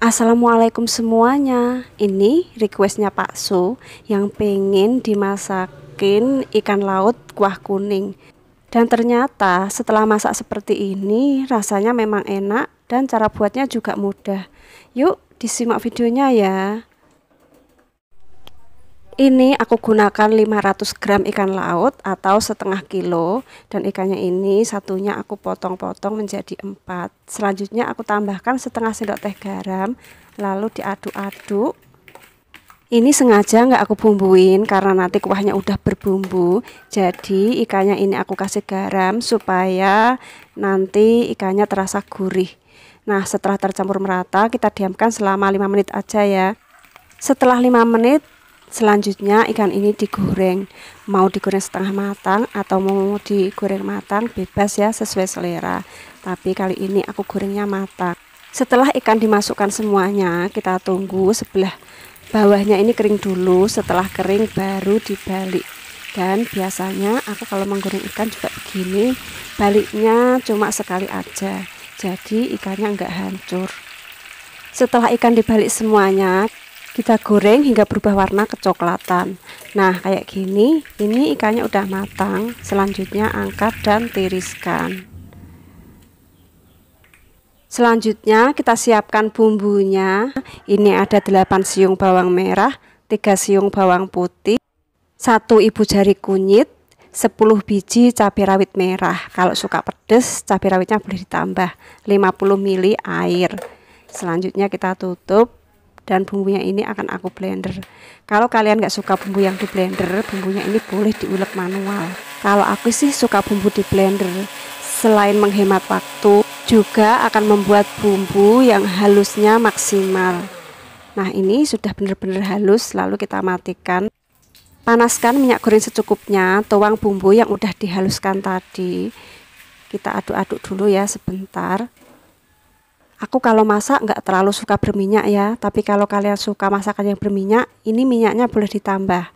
Assalamualaikum semuanya Ini requestnya Pak Su Yang pengen dimasakin ikan laut kuah kuning Dan ternyata setelah masak seperti ini Rasanya memang enak dan cara buatnya juga mudah Yuk disimak videonya ya ini aku gunakan 500 gram ikan laut atau setengah kilo dan ikannya ini satunya aku potong-potong menjadi empat selanjutnya aku tambahkan setengah sendok teh garam lalu diaduk-aduk ini sengaja nggak aku bumbuin karena nanti kuahnya udah berbumbu jadi ikannya ini aku kasih garam supaya nanti ikannya terasa gurih nah setelah tercampur merata kita diamkan selama 5 menit aja ya setelah 5 menit Selanjutnya ikan ini digoreng. Mau digoreng setengah matang atau mau digoreng matang bebas ya sesuai selera. Tapi kali ini aku gorengnya matang. Setelah ikan dimasukkan semuanya, kita tunggu sebelah bawahnya ini kering dulu. Setelah kering baru dibalik. Dan biasanya aku kalau menggoreng ikan juga begini, baliknya cuma sekali aja. Jadi ikannya enggak hancur. Setelah ikan dibalik semuanya, kita goreng hingga berubah warna kecoklatan nah kayak gini ini ikannya udah matang selanjutnya angkat dan tiriskan selanjutnya kita siapkan bumbunya ini ada 8 siung bawang merah 3 siung bawang putih 1 ibu jari kunyit 10 biji cabai rawit merah kalau suka pedas, cabai rawitnya boleh ditambah 50 ml air selanjutnya kita tutup dan bumbunya ini akan aku blender kalau kalian nggak suka bumbu yang di blender bumbunya ini boleh diulek manual kalau aku sih suka bumbu di blender selain menghemat waktu juga akan membuat bumbu yang halusnya maksimal nah ini sudah benar-benar halus lalu kita matikan panaskan minyak goreng secukupnya tuang bumbu yang udah dihaluskan tadi kita aduk-aduk dulu ya sebentar Aku kalau masak nggak terlalu suka berminyak ya, tapi kalau kalian suka masakan yang berminyak, ini minyaknya boleh ditambah.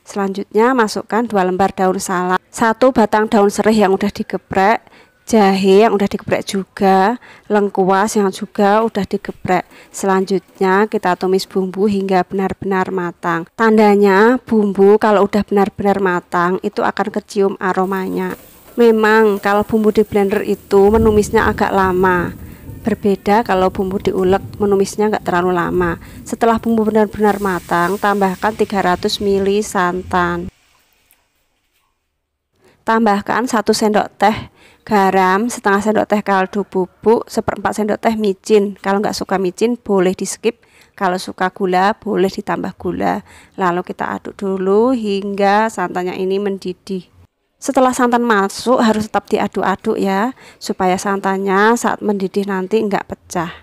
Selanjutnya masukkan dua lembar daun salam, satu batang daun serai yang udah digeprek, jahe yang udah digeprek juga, lengkuas yang juga udah digeprek. Selanjutnya kita tumis bumbu hingga benar-benar matang. Tandanya bumbu kalau udah benar-benar matang itu akan kecium aromanya. Memang kalau bumbu di blender itu menumisnya agak lama Berbeda kalau bumbu diulek, menumisnya nggak terlalu lama. Setelah bumbu benar-benar matang, tambahkan 300 ml santan. Tambahkan 1 sendok teh garam, setengah sendok teh kaldu bubuk, seperempat sendok teh micin. Kalau nggak suka micin boleh di skip, kalau suka gula boleh ditambah gula. Lalu kita aduk dulu hingga santannya ini mendidih. Setelah santan masuk harus tetap diaduk-aduk ya supaya santannya saat mendidih nanti enggak pecah.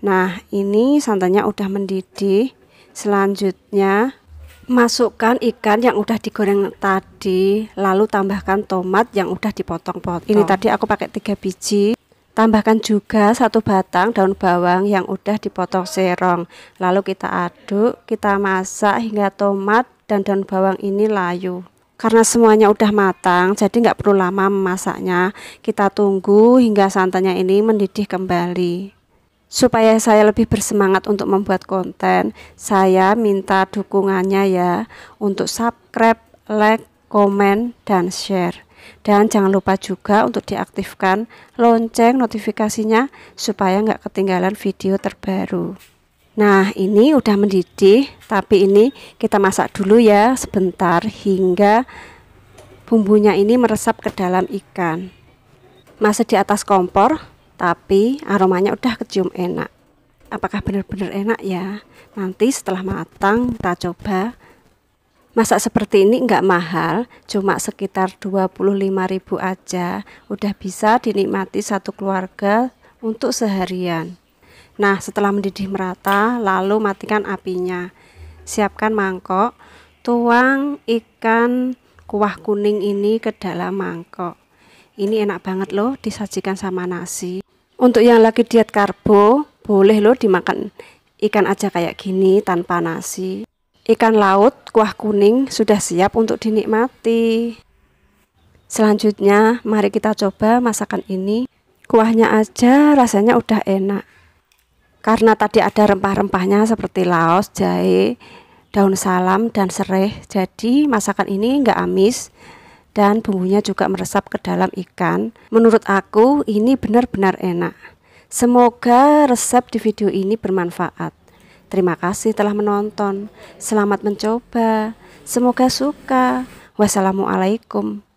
Nah, ini santannya udah mendidih. Selanjutnya masukkan ikan yang udah digoreng tadi, lalu tambahkan tomat yang udah dipotong-potong. Ini tadi aku pakai tiga biji. Tambahkan juga satu batang daun bawang yang udah dipotong serong. Lalu kita aduk, kita masak hingga tomat dan daun bawang ini layu karena semuanya udah matang jadi nggak perlu lama memasaknya kita tunggu hingga santannya ini mendidih kembali supaya saya lebih bersemangat untuk membuat konten saya minta dukungannya ya untuk subscribe like komen dan share dan jangan lupa juga untuk diaktifkan lonceng notifikasinya supaya nggak ketinggalan video terbaru Nah ini udah mendidih tapi ini kita masak dulu ya sebentar hingga bumbunya ini meresap ke dalam ikan Masih di atas kompor tapi aromanya udah kecium enak Apakah benar-benar enak ya nanti setelah matang kita coba Masak seperti ini enggak mahal cuma sekitar ribu aja udah bisa dinikmati satu keluarga untuk seharian Nah, setelah mendidih merata, lalu matikan apinya. Siapkan mangkok, tuang ikan kuah kuning ini ke dalam mangkok. Ini enak banget loh disajikan sama nasi. Untuk yang lagi diet karbo, boleh loh dimakan ikan aja kayak gini tanpa nasi. Ikan laut kuah kuning sudah siap untuk dinikmati. Selanjutnya, mari kita coba masakan ini. Kuahnya aja rasanya udah enak karena tadi ada rempah-rempahnya seperti laos, jahe, daun salam, dan serai. Jadi masakan ini enggak amis dan bumbunya juga meresap ke dalam ikan. Menurut aku ini benar-benar enak. Semoga resep di video ini bermanfaat. Terima kasih telah menonton. Selamat mencoba. Semoga suka. Wassalamualaikum.